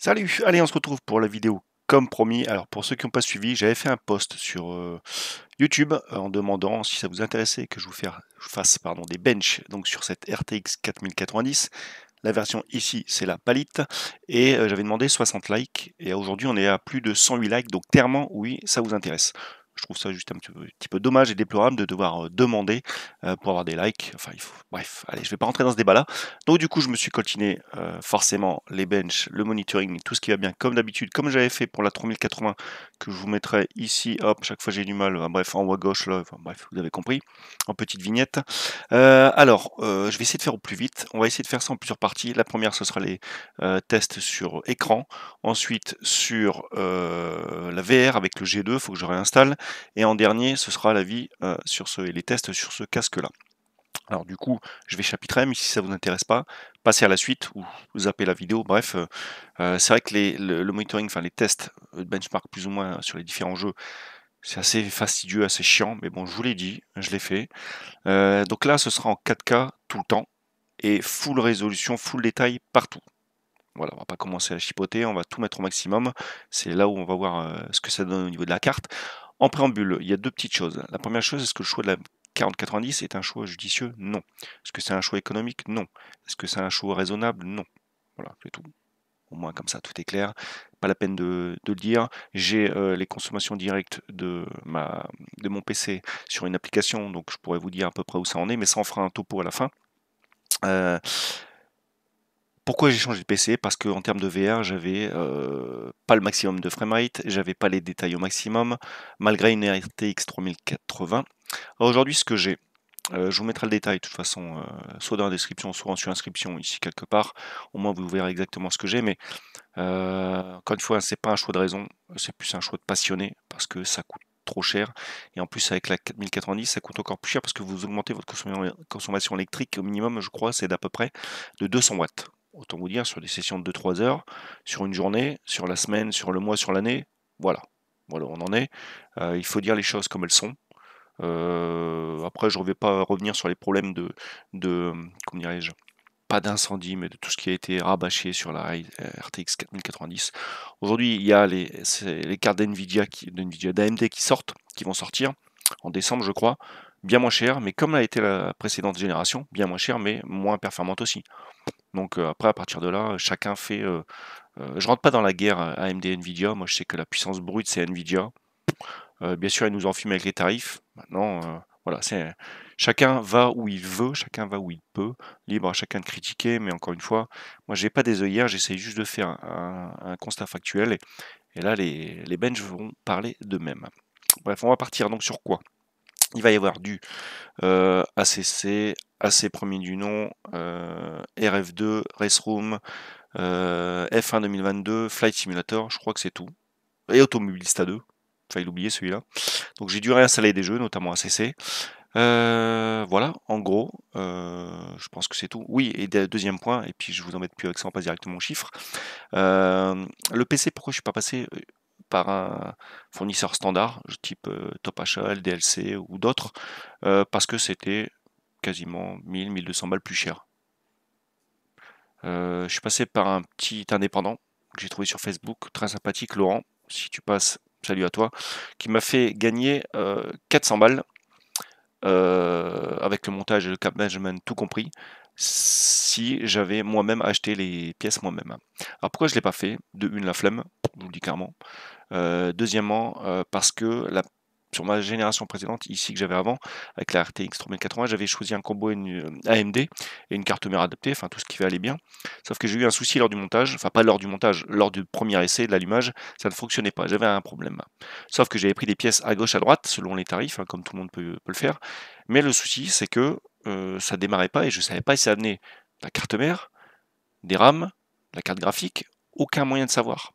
Salut, allez, on se retrouve pour la vidéo comme promis. Alors pour ceux qui n'ont pas suivi, j'avais fait un post sur euh, YouTube euh, en demandant si ça vous intéressait que je vous fasse pardon, des benches donc sur cette RTX 4090. La version ici, c'est la palette. Et euh, j'avais demandé 60 likes. Et aujourd'hui, on est à plus de 108 likes. Donc clairement, oui, ça vous intéresse. Je trouve ça juste un petit, peu dommage et déplorable de devoir euh, demander euh, pour avoir des likes. Enfin, bref, allez, je vais pas rentrer dans ce débat-là. Donc du coup, je me suis coltiné euh, forcément les benches, le monitoring, tout ce qui va bien, comme d'habitude, comme j'avais fait pour la 3080 que je vous mettrai ici. Hop, chaque fois j'ai du mal. bref, en haut à gauche, là. bref, vous avez compris. En petite vignette. alors, je vais essayer de faire au plus vite. On va essayer de faire ça en plusieurs parties. La première, ce sera les tests sur écran. Ensuite, sur la VR avec le G2, il faut que je réinstalle. Et en dernier, ce sera la vie euh, sur ce, et les tests sur ce casque-là. Alors du coup, je vais chapitrer, mais si ça ne vous intéresse pas, passez à la suite ou zappez la vidéo. Bref, euh, euh, c'est vrai que le, monitoring, enfin les tests de benchmark plus ou moins sur les différents jeux, c'est assez fastidieux, assez chiant, mais bon, je vous l'ai dit, je l'ai fait. donc là, ce sera en 4K tout le temps et full résolution, full détail partout. Voilà, on ne va pas commencer à chipoter, on va tout mettre au maximum. C'est là où on va voir ce que ça donne au niveau de la carte. En préambule, il y a deux petites choses. La première chose, est-ce que le choix de la 4090 est un choix judicieux Non. Est-ce que c'est un choix économique Non. Est-ce que c'est un choix raisonnable Non. Voilà, c'est tout. Au moins comme ça, tout est clair. Pas la peine de, le dire. J'ai euh, les consommations directes de, ma, de mon PC sur une application, donc je pourrais vous dire à peu près où ça en est, mais ça en fera un topo à la fin. Euh, pourquoi j'ai changé de PC Parce qu'en termes de VR, j'avais euh, pas le maximum de frame framerate, j'avais pas les détails au maximum, malgré une RTX 3080. Aujourd'hui, ce que j'ai, euh, je vous mettrai le détail de toute façon, euh, soit dans la description, soit en surinscription inscription ici quelque part. Au moins, vous verrez exactement ce que j'ai. Mais encore une fois, c'est pas un choix de raison, c'est plus un choix de passionné parce que ça coûte trop cher. Et en plus, avec la 4090, ça coûte encore plus cher parce que vous augmentez votre consommation électrique au minimum, je crois, c'est d'à peu près de 200 watts autant vous dire, sur des sessions de 2-3 heures, sur une journée, sur la semaine, sur le mois, sur l'année, voilà. Voilà, on en est. Euh, il faut dire les choses comme elles sont. Euh, après, je ne vais pas revenir sur les problèmes de, de comment dirais-je, pas d'incendie, mais de tout ce qui a été rabâché sur la RTX 4090. Aujourd'hui, il y a les, cartes d'NVIDIA, d'AMD qui sortent, qui vont sortir en décembre, je crois, bien moins chères, mais comme l'a été la précédente génération, bien moins chères, mais moins performantes aussi. Donc euh, après, à partir de là, chacun fait... Euh, euh, je rentre pas dans la guerre AMD-NVIDIA. Moi, je sais que la puissance brute, c'est NVIDIA. bien sûr, ils nous enfument avec les tarifs. Maintenant, voilà, c'est chacun va où il veut, chacun va où il peut, libre à chacun de critiquer, mais encore une fois, moi j'ai pas des œillères, j'essaie juste de faire un, constat factuel, et, là les, les, benches vont parler d'eux-mêmes. Bref, on va partir donc sur quoi il va y avoir du ACC, assez premier du nom, euh, RF2, Race Room, euh, F1 2022, Flight Simulator, je crois que c'est tout. Et Automobilista 2, failli l'oublier celui-là. Donc j'ai dû réinstaller des jeux, notamment ACC. Euh, voilà, en gros, euh, je pense que c'est tout. Oui, et deuxième point, et puis je vous embête plus avec ça, on passe directement au chiffre. le PC, pourquoi je suis pas passé par un fournisseur standard, type Top HL, DLC ou d'autres, parce que c'était quasiment 1000, 1200 balles plus cher. Euh, je suis passé par un petit indépendant que j'ai trouvé sur Facebook, très sympathique, Laurent, si tu passes, salut à toi, qui m'a fait gagner 400 euh, balles euh, avec le montage et le cap management tout compris si j'avais moi-même acheté les pièces moi-même. Alors pourquoi je ne l'ai pas fait De une, la flemme, je vous le dis clairement. deuxièmement, parce que la sur ma génération précédente, ici que j'avais avant, avec la RTX 3080, j'avais choisi un combo une euh, AMD et une carte mère adaptée, enfin tout ce qui allait bien. Sauf que j'ai eu un souci lors du montage, enfin pas lors du montage, lors du premier essai de l'allumage, ça ne fonctionnait pas, j'avais un problème. Sauf que j'avais pris des pièces à gauche, à droite, selon les tarifs, hein, comme tout le monde peut, le faire. Mais le souci, c'est que ça euh, ça démarrait pas et je ne savais pas si ça amenait la carte mère, des RAM, la carte graphique, aucun moyen de savoir.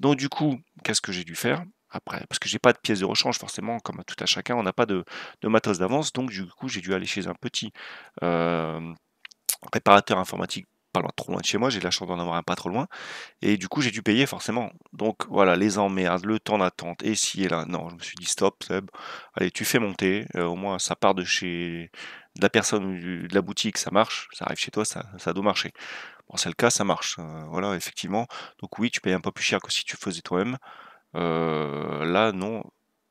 Donc du coup, qu'est-ce que j'ai dû faire après, parce que j'ai pas de pièces de rechange forcément, comme tout à chacun, on n'a pas de, matos d'avance, donc du coup j'ai dû aller chez un petit euh, réparateur informatique pas loin, trop loin de chez moi, j'ai la chance d'en avoir un pas trop loin, et du coup j'ai dû payer forcément. Donc voilà, les emmerdes, le temps d'attente, et si et là, non, je me suis dit stop, Seb, allez, tu fais monter, euh, au moins ça part de chez la personne ou de la boutique, ça marche, ça arrive chez toi, ça, doit marcher. Bon, c'est le cas, ça marche, euh, voilà, effectivement. Donc oui, tu payes un peu plus cher que si tu faisais toi-même. Euh, là, non,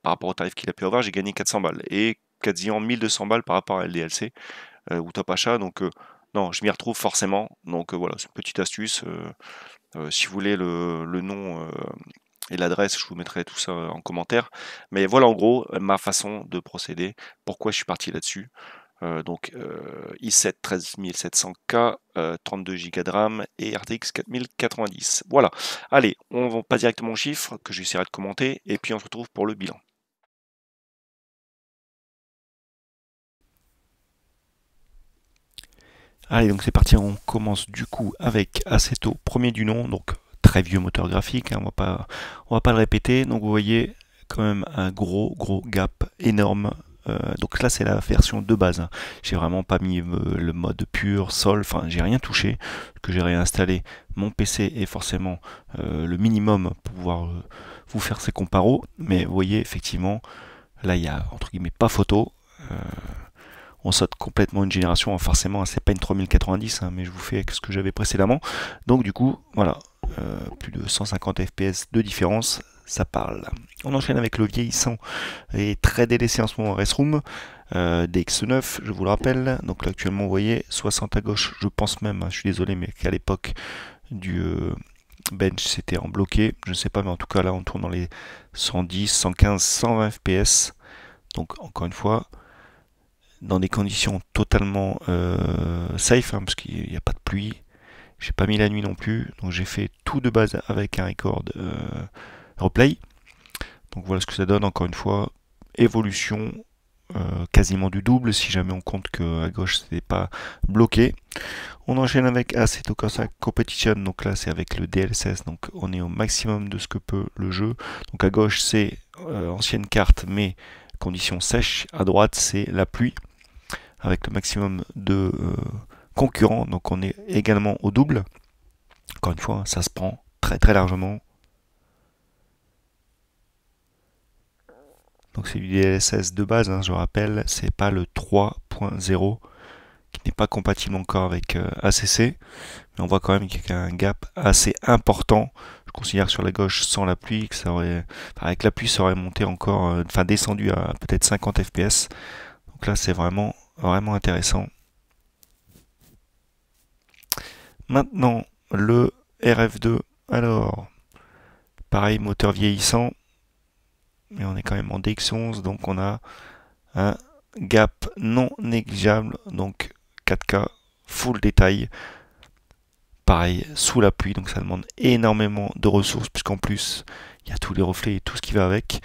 par rapport au tarif qu'il a pu avoir, j'ai gagné 400 balles. Et quasiment 1200 balles par rapport à LDLC euh, ou Top Achat. Donc, euh, non, je m'y retrouve forcément. Donc, voilà, c'est une petite astuce. si vous voulez le nom et l'adresse, je vous mettrai tout ça en commentaire. Mais voilà en gros ma façon de procéder, pourquoi je suis parti là-dessus. Euh, donc i7 13700K, 32 Go de RAM et RTX 4090. Voilà. Allez, on va pas directement au chiffre, que j'essaierai de commenter et puis on se retrouve pour le bilan. Allez, donc c'est parti, on commence du coup avec Assetto, premier du nom, donc très vieux moteur graphique, hein, on ne on va pas le répéter, donc vous voyez quand même un gros gros gap énorme euh, donc là c'est la version de base. Hein. J'ai vraiment pas mis euh, le mode pur, sol, enfin j'ai rien touché. Que j'ai réinstallé mon PC est forcément euh, le minimum pour pouvoir vous faire ces comparos. Mais vous voyez effectivement là il y a entre guillemets pas photo. on saute complètement une génération, hein. forcément hein, c'est pas une 3090, mais je vous fais ce que j'avais précédemment. Donc du coup, voilà, plus de 150 fps de différence, ça parle. On enchaîne avec le vieillissant et très délaissé en ce moment Restroom. Euh, DX9, je vous le rappelle. Donc là, actuellement, vous voyez, 60 à gauche, je pense même, hein, je suis désolé, mais qu'à l'époque du euh, bench, c'était en bloqué. Je ne sais pas, mais en tout cas, là, on tourne dans les 110, 115, 120 FPS. Donc, encore une fois, dans des conditions totalement euh, safe, hein, parce qu'il n'y a pas de pluie. J'ai pas mis la nuit non plus, donc j'ai fait tout de base avec un record replay. Donc voilà ce que ça donne, encore une fois, évolution euh, quasiment du double si jamais on compte que à gauche c'était pas bloqué. On enchaîne avec Assetto Corsa Competition, donc là c'est avec le DLSS, donc on est au maximum de ce que peut le jeu. Donc à gauche c'est euh, ancienne carte mais conditions sèche à droite c'est la pluie avec le maximum de euh, concurrents, donc on est également au double. Encore une fois, ça se prend très très largement Donc c'est du DLSS de base, hein, je rappelle, c'est pas le 3.0 qui n'est pas compatible encore avec euh, ACC, mais on voit quand même qu'il y a un gap assez important. Je considère sur la gauche, sans la pluie, que ça aurait, avec la pluie, ça aurait monté encore, euh, enfin descendu à peut-être 50 fps. Donc là, c'est vraiment, vraiment intéressant. Maintenant, le RF2. Alors, pareil, moteur vieillissant mais on est quand même en DX11, donc on a un gap non négligeable, donc 4K full détail. Pareil, sous la pluie, donc ça demande énormément de ressources, puisqu'en plus, il y a tous les reflets et tout ce qui va avec.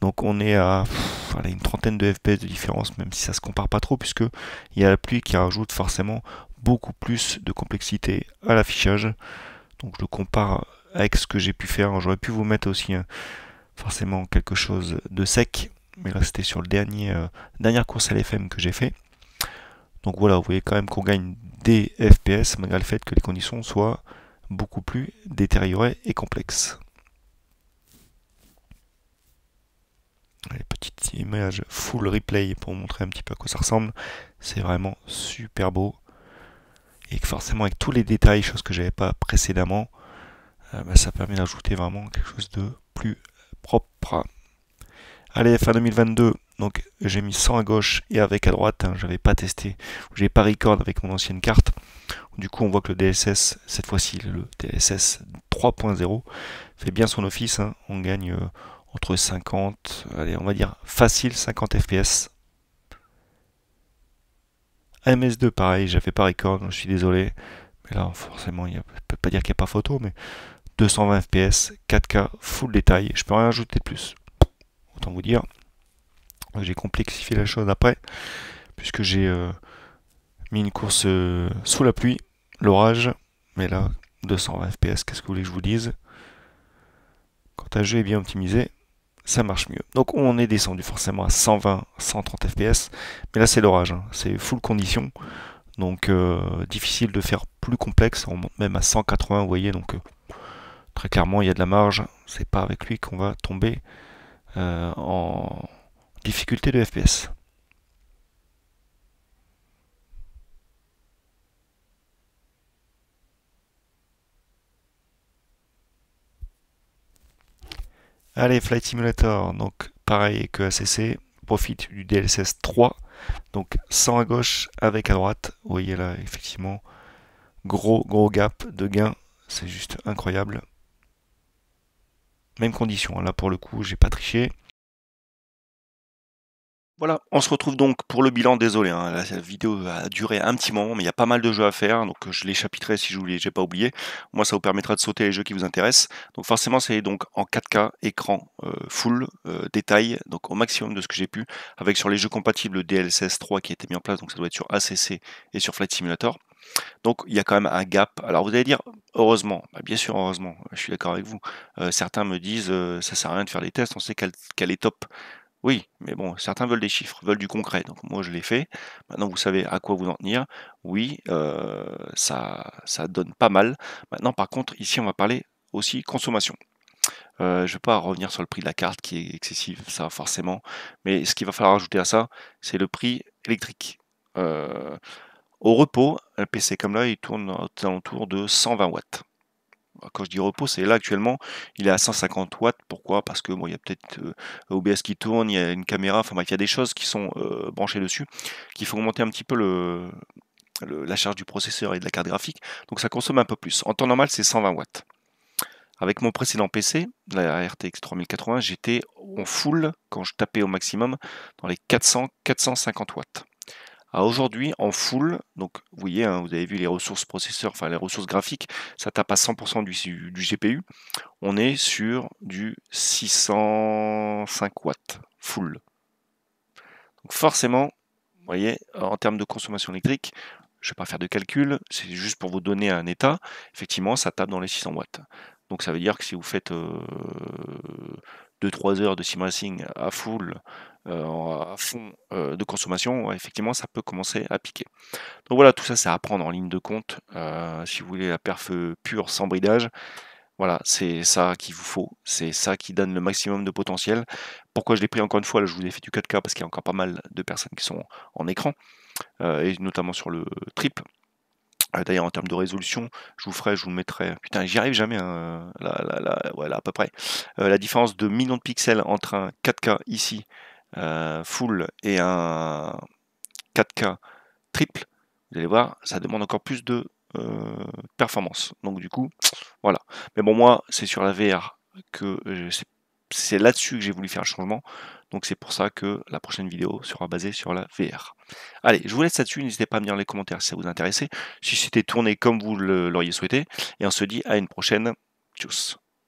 Donc on est à une trentaine de FPS de différence, même si ça se compare pas trop, puisque il y a la pluie qui rajoute forcément beaucoup plus de complexité à l'affichage. Donc je le compare avec ce que j'ai pu faire. J'aurais pu vous mettre aussi un, forcément quelque chose de sec, mais là c'était sur le dernier euh, dernière course à LFM que j'ai fait. Donc voilà, vous voyez quand même qu'on gagne des FPS malgré le fait que les conditions soient beaucoup plus détériorées et complexes. Les petites images full replay pour montrer un petit peu à quoi ça ressemble. C'est vraiment super beau. Et que forcément avec tous les détails, chose que j'avais pas précédemment, euh, bah, ça permet d'ajouter vraiment quelque chose de plus propre. Allez, fin 2022, donc j'ai mis 100 à gauche et avec à droite, hein, j'avais pas testé, j'ai pas record avec mon ancienne carte. Du coup, on voit que le DSS, cette fois-ci le DSS 3.0, fait bien son office. Hein. On gagne euh, entre 50, allez, on va dire facile 50 FPS. MS2, pareil, j'avais pas record, je suis désolé. Mais là, forcément, il peut pas dire qu'il n'y a pas photo, mais 220 fps, 4K, full détail. Je peux rien ajouter de plus. Autant vous dire, j'ai complexifié la chose après, puisque j'ai euh, mis une course euh, sous la pluie, l'orage, mais là, 220 fps, qu'est-ce que vous voulez que je vous dise Quand un jeu est bien optimisé, ça marche mieux. Donc on est descendu forcément à 120, 130 fps, mais là c'est l'orage, hein. c'est full condition, donc euh, difficile de faire plus complexe, on monte même à 180, vous voyez, donc Très clairement, il y a de la marge. C'est pas avec lui qu'on va tomber euh, en difficulté de FPS. Allez, Flight Simulator, donc pareil que ACC, profite du DLSS 3, donc 100 à gauche avec à droite. Vous voyez là, effectivement, gros gros gap de gain, c'est juste incroyable. Même condition, hein. là pour le coup, j'ai pas triché. Voilà, on se retrouve donc pour le bilan. Désolé, hein. la vidéo a duré un petit moment, mais il y a pas mal de jeux à faire, donc euh, je les chapitrerai si je j'ai pas oublié. Moi, ça vous permettra de sauter les jeux qui vous intéressent. Donc forcément, c'est donc en 4K, écran euh, full, euh, détail, donc au maximum de ce que j'ai pu, avec sur les jeux compatibles DLSS 3 qui a été mis en place, donc ça doit être sur ACC et sur Flight Simulator. Donc il y a quand même un gap. Alors vous allez dire, heureusement, bah, bien sûr, heureusement, je suis d'accord avec vous. Euh, certains me disent, euh, ça sert à rien de faire les tests, on sait qu'elle est top. Oui, mais bon, certains veulent des chiffres, veulent du concret. Donc moi je l'ai fait. Maintenant vous savez à quoi vous en tenir. Oui, euh, ça, ça donne pas mal. Maintenant par contre, ici on va parler aussi consommation. je ne vais pas revenir sur le prix de la carte qui est excessif, ça forcément. Mais ce qu'il va falloir ajouter à ça, c'est le prix électrique. Euh, au repos, un PC comme là, il tourne aux alentours de 120 watts. Bah, quand je dis repos, c'est là actuellement, il est à 150 watts. Pourquoi Parce que il y a peut-être euh, OBS qui tourne, il y a une caméra, enfin il y a des choses qui sont euh, branchées dessus, qui font augmenter un petit peu la charge du processeur et de la carte graphique. Donc ça consomme un peu plus. En temps normal, c'est 120 watts. Avec mon précédent PC, la RTX 3080, j'étais en full quand je tapais au maximum dans les 400-450 watts. Ah, aujourd'hui en full. Donc vous voyez, hein, vous avez vu les ressources processeurs, enfin les ressources graphiques, ça tape à 100% du, GPU. On est sur du 605 watts full. Donc forcément, voyez, en termes de consommation électrique, je ne vais pas faire de calcul, c'est juste pour vous donner un état. Effectivement, ça tape dans les 600 watts. Donc ça veut dire que si vous faites 2-3 euh, heures de sim à full euh, à fond euh, de consommation, effectivement, ça peut commencer à piquer. Donc voilà, tout ça, c'est à prendre en ligne de compte. Euh, si vous voulez la perf pure sans bridage, voilà, c'est ça qu'il vous faut, c'est ça qui donne le maximum de potentiel. Pourquoi je l'ai pris encore une fois, là je vous ai fait du 4K parce qu'il y a encore pas mal de personnes qui sont en écran, et notamment sur le trip. D'ailleurs en termes de résolution, je vous ferai, je vous mettrai, putain j'y arrive jamais, voilà hein, à peu près, la différence de millions de pixels entre un 4K ici euh, full et un 4K triple, vous allez voir, ça demande encore plus de euh, performance. Donc du coup, voilà. Mais bon, moi, c'est sur la VR que euh, c'est là-dessus que j'ai voulu faire le changement. Donc c'est pour ça que la prochaine vidéo sera basée sur la VR. Allez, je vous laisse là-dessus. N'hésitez pas à me dire dans les commentaires si ça vous intéressait. Si c'était tourné comme vous l'auriez souhaité. Et on se dit à une prochaine. Tchuss